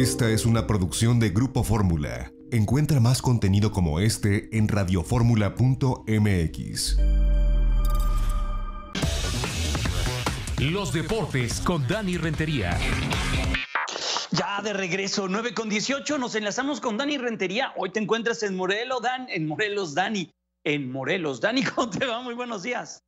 Esta es una producción de Grupo Fórmula. Encuentra más contenido como este en radioformula.mx. Los deportes con Dani Rentería. Ya de regreso, 9 con 18, nos enlazamos con Dani Rentería. Hoy te encuentras en Morelos, Dan, en Morelos, Dani, en Morelos. Dani, ¿cómo te va? Muy buenos días.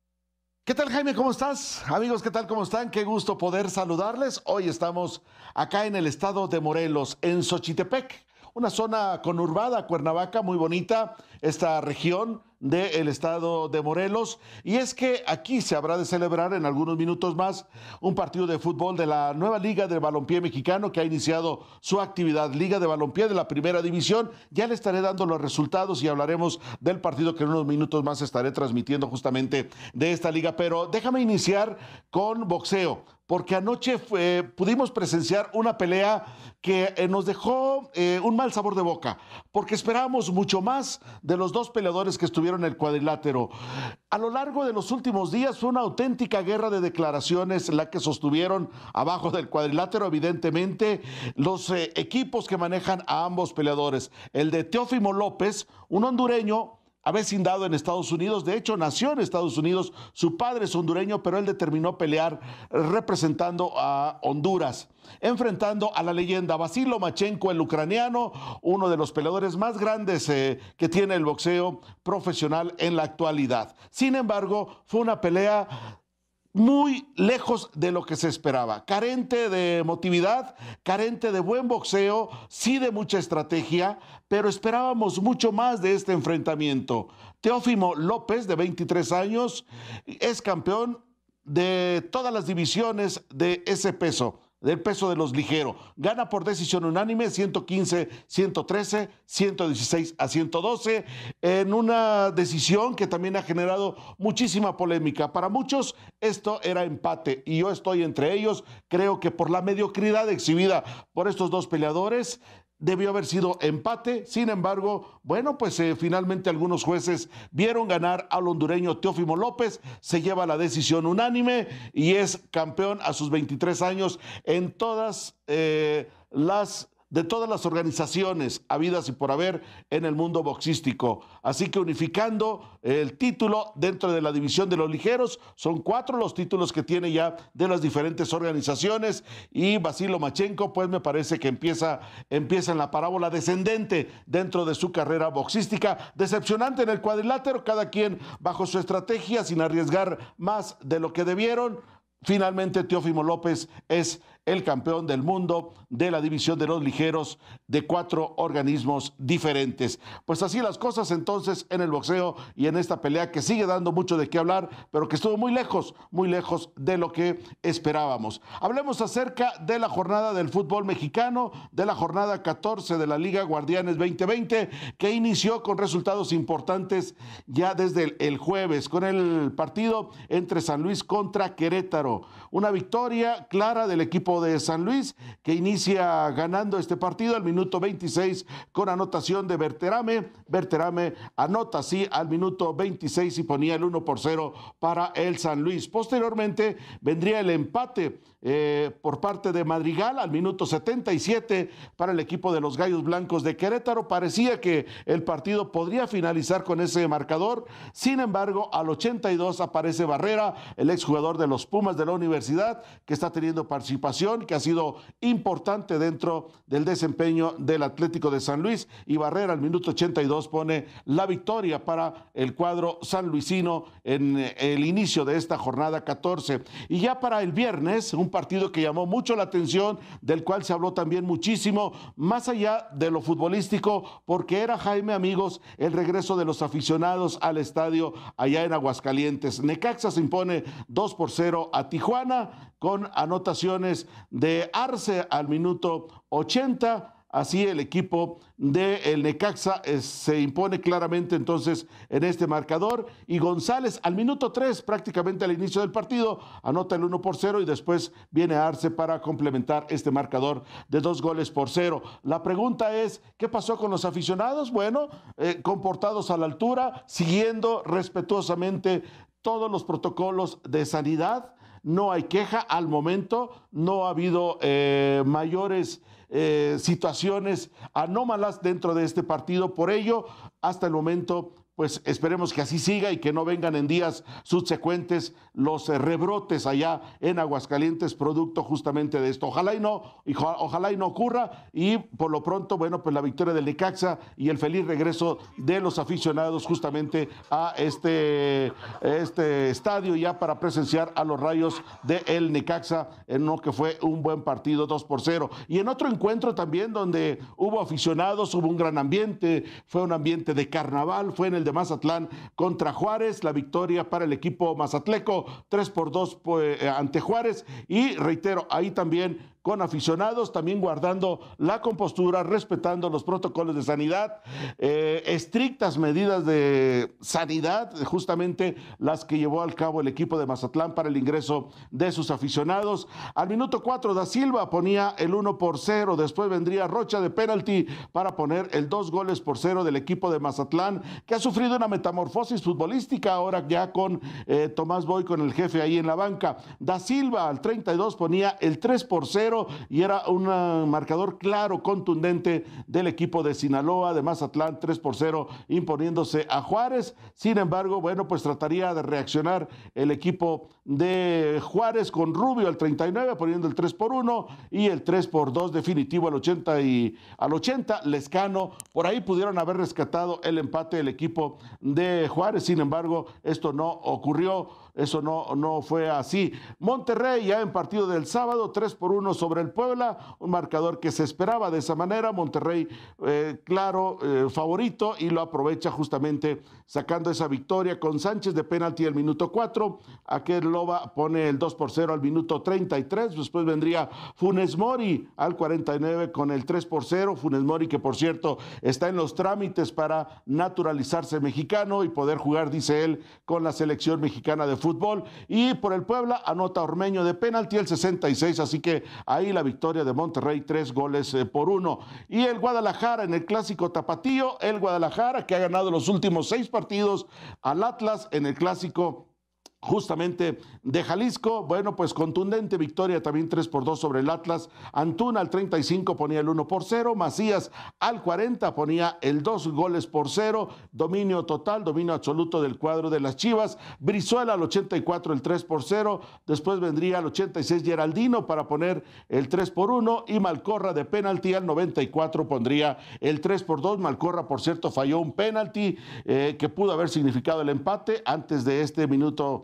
¿Qué tal Jaime? ¿Cómo estás? Amigos, ¿qué tal? ¿Cómo están? Qué gusto poder saludarles. Hoy estamos acá en el estado de Morelos, en Xochitepec, una zona conurbada, Cuernavaca, muy bonita, esta región del estado de Morelos. Y es que aquí se habrá de celebrar en algunos minutos más un partido de fútbol de la nueva Liga de Balompié Mexicano que ha iniciado su actividad. Liga de Balompié de la Primera División. Ya le estaré dando los resultados y hablaremos del partido que en unos minutos más estaré transmitiendo justamente de esta liga. Pero déjame iniciar con boxeo porque anoche pudimos presenciar una pelea que eh, nos dejó eh, un mal sabor de boca, porque esperábamos mucho más de los dos peleadores que estuvieron en el cuadrilátero. A lo largo de los últimos días fue una auténtica guerra de declaraciones la que sostuvieron abajo del cuadrilátero, evidentemente, los eh, equipos que manejan a ambos peleadores. El de Teófimo López, un hondureño indado en Estados Unidos. De hecho, nació en Estados Unidos. Su padre es hondureño, pero él determinó pelear representando a Honduras, enfrentando a la leyenda Basilo Machenko, el ucraniano, uno de los peleadores más grandes eh, que tiene el boxeo profesional en la actualidad. Sin embargo, fue una pelea muy lejos de lo que se esperaba. Carente de emotividad, carente de buen boxeo, sí de mucha estrategia, pero esperábamos mucho más de este enfrentamiento. Teófimo López, de 23 años, es campeón de todas las divisiones de ese peso del peso de los ligeros. Gana por decisión unánime 115, 113, 116 a 112 en una decisión que también ha generado muchísima polémica. Para muchos esto era empate y yo estoy entre ellos. Creo que por la mediocridad exhibida por estos dos peleadores debió haber sido empate. Sin embargo, bueno, pues eh, finalmente algunos jueces vieron ganar al hondureño Teófimo López, se lleva la decisión unánime y es campeón a sus 23 años en todas eh, las de todas las organizaciones habidas y por haber en el mundo boxístico. Así que unificando el título dentro de la división de los ligeros, son cuatro los títulos que tiene ya de las diferentes organizaciones y Basilo Machenko pues me parece que empieza, empieza en la parábola descendente dentro de su carrera boxística, decepcionante en el cuadrilátero, cada quien bajo su estrategia sin arriesgar más de lo que debieron. Finalmente Teófimo López es el campeón del mundo de la división de los ligeros de cuatro organismos diferentes. Pues así las cosas entonces en el boxeo y en esta pelea que sigue dando mucho de qué hablar, pero que estuvo muy lejos, muy lejos de lo que esperábamos. Hablemos acerca de la jornada del fútbol mexicano, de la jornada 14 de la Liga Guardianes 2020, que inició con resultados importantes ya desde el, jueves, con el partido entre San Luis contra Querétaro. Una victoria clara del equipo de San Luis, que inicia ganando este partido al minuto 26 con anotación de Berterame. Berterame anota sí al minuto 26 y ponía el 1 por 0 para el San Luis. Posteriormente vendría el empate eh, por parte de Madrigal al minuto 77 para el equipo de los Gallos Blancos de Querétaro. Parecía que el partido podría finalizar con ese marcador. Sin embargo, al 82 aparece Barrera, el exjugador de los Pumas de la universidad, que está teniendo participación que ha sido importante dentro del desempeño del Atlético de San Luis y Barrera al minuto 82 pone la victoria para el cuadro sanluisino en eh, el inicio de esta jornada 14. Y ya para el viernes, un partido que llamó mucho la atención, del cual se habló también muchísimo, más allá de lo futbolístico, porque era Jaime amigos el regreso de los aficionados al estadio allá en Aguascalientes. Necaxa se impone 2 por 0 a Tijuana con anotaciones de Arce al minuto 80. Así el equipo del Necaxa eh, se impone claramente entonces en este marcador y González al minuto 3 prácticamente al inicio del partido anota el 1 por 0 y después viene Arce para complementar este marcador de dos goles por cero. La pregunta es, ¿qué pasó con los aficionados? Bueno, eh, comportados a la altura, siguiendo respetuosamente todos los protocolos de sanidad no hay queja al momento, no ha habido eh, mayores eh, situaciones anómalas dentro de este partido. Por ello, hasta el momento pues esperemos que así siga y que no vengan en días subsecuentes los eh, rebrotes allá en Aguascalientes, producto justamente de esto. Ojalá y no, ojalá y no ocurra, y por lo pronto, bueno, pues la victoria del Necaxa y el feliz regreso de los aficionados justamente a este, este estadio ya para presenciar a los rayos de el Necaxa en lo que fue un buen partido 2 por 0. Y en otro encuentro también donde hubo aficionados, hubo un gran ambiente, fue un ambiente de carnaval, fue en el de Mazatlán contra Juárez, la victoria para el equipo mazatleco, 3 por 2 pues, eh, ante Juárez y reitero, ahí también con aficionados, también guardando la compostura, respetando los protocolos de sanidad, eh, estrictas medidas de sanidad, justamente las que llevó al cabo el equipo de Mazatlán para el ingreso de sus aficionados. Al minuto 4, Da Silva ponía el 1 por 0, después vendría Rocha de penalti para poner el 2 goles por 0 del equipo de Mazatlán, que ha sufrido una metamorfosis futbolística ahora ya con eh, Tomás Boy, con el jefe ahí en la banca. Da Silva al 32 ponía el 3 por 0 y era un eh, marcador claro, contundente del equipo de Sinaloa, de Mazatlán, 3 por 0, imponiéndose a Juárez. Sin embargo, bueno, pues trataría de reaccionar el equipo de Juárez con Rubio al 39, poniendo el 3 por 1 y el 3 por 2 definitivo al 80 y al 80 Lescano. Por ahí pudieron haber rescatado el empate del equipo de Juárez. Sin embargo, esto no ocurrió eso no, no fue así. Monterrey ya en partido del sábado, 3 por 1 sobre el Puebla, un marcador que se esperaba de esa manera. Monterrey, eh, claro, eh, favorito y lo aprovecha justamente sacando esa victoria con Sánchez de penalti al minuto 4. Aquel Loba pone el 2 por 0 al minuto 33. Después vendría Funes Mori al 49 con el 3 por 0. Funes Mori, que por cierto está en los trámites para naturalizarse mexicano y poder jugar, dice él, con la selección mexicana de fútbol. Y por el Puebla anota Ormeño de penalti el 66, así que ahí la victoria de Monterrey, tres goles eh, por uno. Y el Guadalajara en el clásico tapatío, el Guadalajara que ha ganado los últimos seis partidos al Atlas en el clásico justamente de Jalisco. Bueno, pues contundente victoria también 3 por 2 sobre el Atlas. Antuna al 35 ponía el 1 por 0. Macías al 40 ponía el 2 goles por 0. Dominio total, dominio absoluto del cuadro de las Chivas. Brizuela al 84 el 3 por 0. Después vendría al 86 Geraldino para poner el 3 por 1. Y Malcorra de penalti al 94 pondría el 3 por 2. Malcorra, por cierto, falló un penalti eh, que pudo haber significado el empate antes de este minuto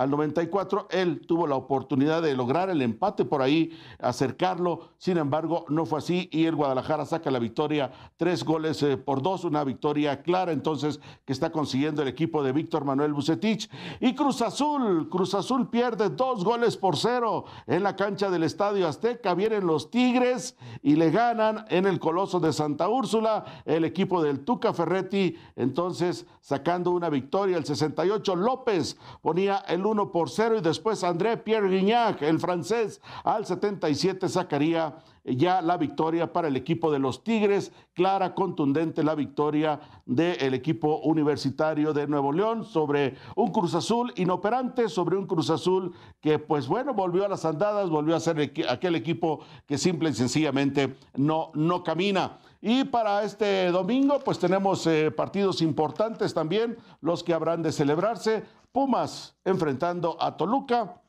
al 94, él tuvo la oportunidad de lograr el empate por ahí, acercarlo, sin embargo, no fue así y el Guadalajara saca la victoria, tres goles eh, por dos, una victoria clara entonces que está consiguiendo el equipo de Víctor Manuel Bucetich. Y Cruz Azul, Cruz Azul pierde dos goles por cero en la cancha del Estadio Azteca, vienen los Tigres y le ganan en el Coloso de Santa Úrsula, el equipo del Tuca Ferretti, entonces sacando una victoria, el 68 López ponía el 1 por 0 y después André Pierre Guignac, el francés, al 77 sacaría ya la victoria para el equipo de los Tigres, clara, contundente la victoria del equipo universitario de Nuevo León sobre un Cruz Azul inoperante, sobre un Cruz Azul que pues bueno, volvió a las andadas, volvió a ser aquel equipo que simple y sencillamente no, no camina. Y para este domingo, pues tenemos eh, partidos importantes también, los que habrán de celebrarse. Pumas enfrentando a Toluca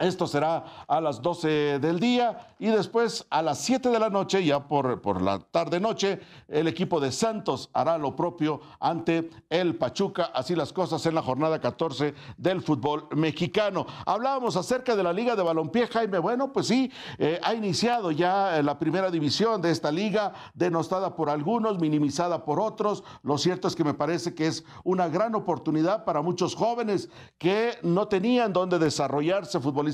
esto será a las 12 del día y después a las 7 de la noche, ya por, por la tarde-noche, el equipo de Santos hará lo propio ante el Pachuca. Así las cosas en la jornada 14 del fútbol mexicano. Hablábamos acerca de la Liga de Balompié, Jaime. Bueno, pues sí, eh, ha iniciado ya eh, la primera división de esta liga, denostada por algunos, minimizada por otros. Lo cierto es que me parece que es una gran oportunidad para muchos jóvenes que no tenían dónde desarrollarse futbolista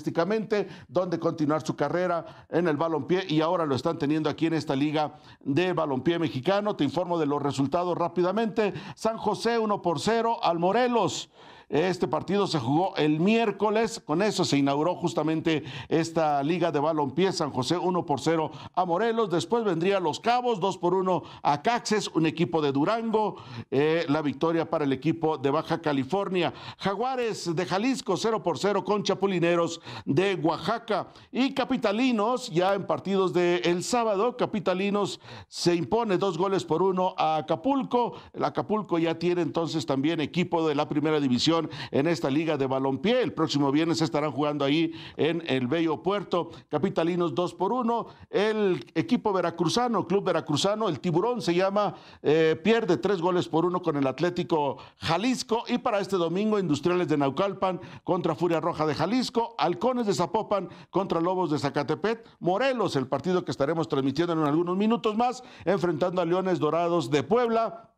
donde continuar su carrera en el balompié y ahora lo están teniendo aquí en esta liga de balompié mexicano. Te informo de los resultados rápidamente. San José 1 por 0 al Morelos. Este partido se jugó el miércoles, con eso se inauguró justamente esta liga de balompié San José 1 por 0 a Morelos, después vendría Los Cabos 2 por 1 a Caxes, un equipo de Durango, eh, la victoria para el equipo de Baja California, Jaguares de Jalisco 0 por 0 con Chapulineros de Oaxaca y Capitalinos ya en partidos de el sábado, Capitalinos se impone dos goles por uno a Acapulco, el Acapulco ya tiene entonces también equipo de la primera división en esta liga de balompié. El próximo viernes estarán jugando ahí en el Bello Puerto. Capitalinos 2 por 1. El equipo veracruzano, Club Veracruzano, el Tiburón se llama, eh, pierde tres goles por uno con el Atlético Jalisco. Y para este domingo, Industriales de Naucalpan contra Furia Roja de Jalisco, Halcones de Zapopan contra Lobos de Zacatepet Morelos, el partido que estaremos transmitiendo en algunos minutos más, enfrentando a Leones Dorados de Puebla.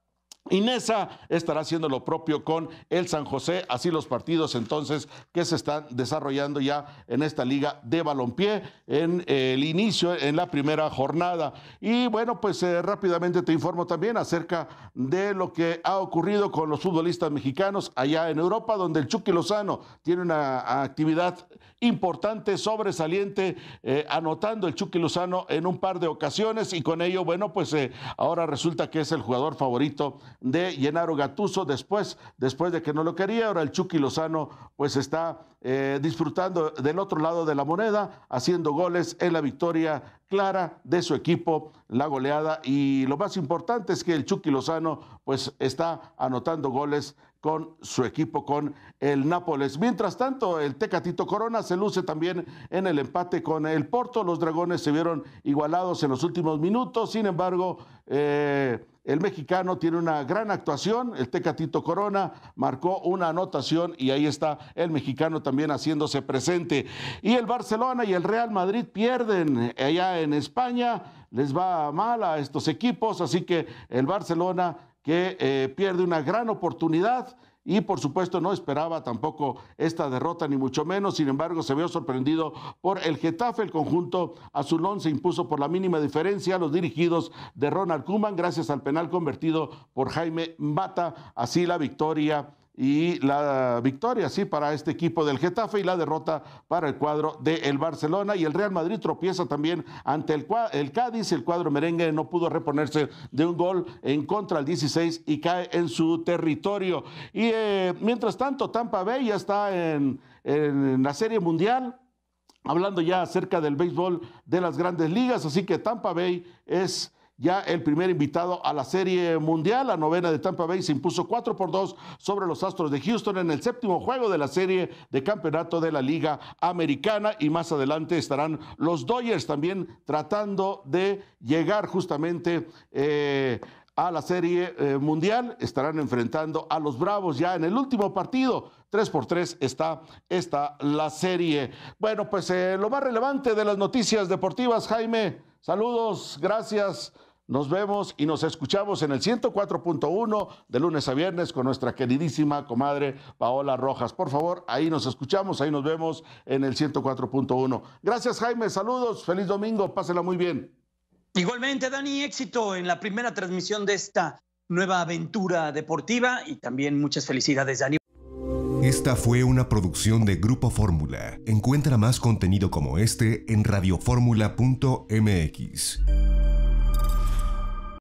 Inés estará haciendo lo propio con el San José, así los partidos entonces que se están desarrollando ya en esta liga de balompié en el inicio, en la primera jornada. Y bueno, pues eh, rápidamente te informo también acerca de lo que ha ocurrido con los futbolistas mexicanos allá en Europa, donde el Chucky Lozano tiene una actividad importante, sobresaliente, eh, anotando el Chucky Lozano en un par de ocasiones y con ello, bueno, pues eh, ahora resulta que es el jugador favorito de o Gatuso después, después de que no lo quería. Ahora el Chucky Lozano pues está eh, disfrutando del otro lado de la moneda, haciendo goles en la victoria clara de su equipo, la goleada. Y lo más importante es que el Chucky Lozano pues está anotando goles con su equipo, con el Nápoles. Mientras tanto, el Tecatito Corona se luce también en el empate con el Porto. Los dragones se vieron igualados en los últimos minutos. Sin embargo, eh, el mexicano tiene una gran actuación. El Tecatito Corona marcó una anotación y ahí está el mexicano también haciéndose presente. Y el Barcelona y el Real Madrid pierden allá en España. Les va mal a estos equipos, así que el Barcelona que eh, pierde una gran oportunidad y por supuesto no esperaba tampoco esta derrota ni mucho menos, sin embargo se vio sorprendido por el Getafe, el conjunto azulón se impuso por la mínima diferencia a los dirigidos de Ronald Kuman gracias al penal convertido por Jaime Mata, así la victoria y la victoria, sí, para este equipo del Getafe y la derrota para el cuadro del el Barcelona. Y el Real Madrid tropieza también ante el, Cádiz. El cuadro merengue no pudo reponerse de un gol en contra al 16 y cae en su territorio. Y eh, mientras tanto, Tampa Bay ya está en, en la Serie Mundial hablando ya acerca del béisbol de las grandes ligas, así que Tampa Bay es ya el primer invitado a la Serie Mundial. La novena de Tampa Bay se impuso 4 por 2 sobre los Astros de Houston en el séptimo juego de la Serie de Campeonato de la Liga Americana y más adelante estarán los Dodgers también tratando de llegar justamente eh, a la Serie eh, Mundial. Estarán enfrentando a los Bravos ya en el último partido. 3 por 3 está, la serie. Bueno, pues eh, lo más relevante de las noticias deportivas, Jaime, saludos, gracias. Nos vemos y nos escuchamos en el 104.1 de lunes a viernes con nuestra queridísima comadre Paola Rojas. Por favor, ahí nos escuchamos, ahí nos vemos en el 104.1. Gracias Jaime, saludos, feliz domingo, pásenla muy bien. Igualmente, Dani, éxito en la primera transmisión de esta nueva aventura deportiva y también muchas felicidades, Dani. Esta fue una producción de Grupo Fórmula. Encuentra más contenido como este en radioformula.mx.